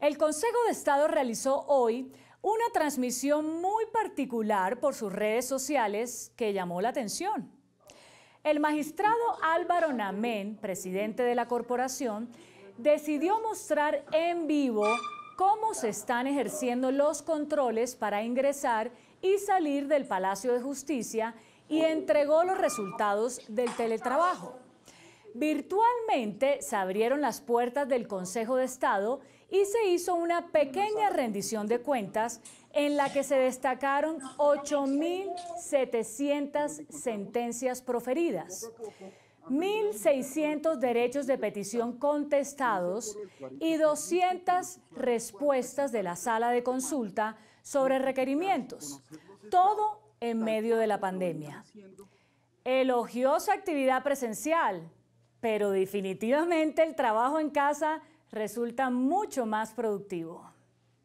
el Consejo de Estado realizó hoy una transmisión muy particular por sus redes sociales que llamó la atención. El magistrado Álvaro Namén, presidente de la corporación, decidió mostrar en vivo cómo se están ejerciendo los controles para ingresar y salir del Palacio de Justicia y entregó los resultados del teletrabajo. Virtualmente se abrieron las puertas del Consejo de Estado y se hizo una pequeña rendición de cuentas en la que se destacaron 8.700 sentencias proferidas. 1.600 derechos de petición contestados y 200 respuestas de la sala de consulta sobre requerimientos, todo en medio de la pandemia. Elogiosa actividad presencial, pero definitivamente el trabajo en casa resulta mucho más productivo.